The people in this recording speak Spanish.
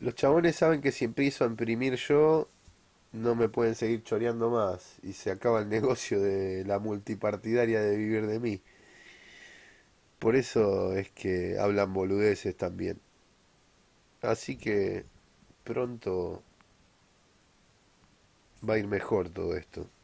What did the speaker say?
Los chabones saben que si empiezo a imprimir yo, no me pueden seguir choreando más. Y se acaba el negocio de la multipartidaria de vivir de mí. Por eso es que hablan boludeces también. Así que pronto va a ir mejor todo esto.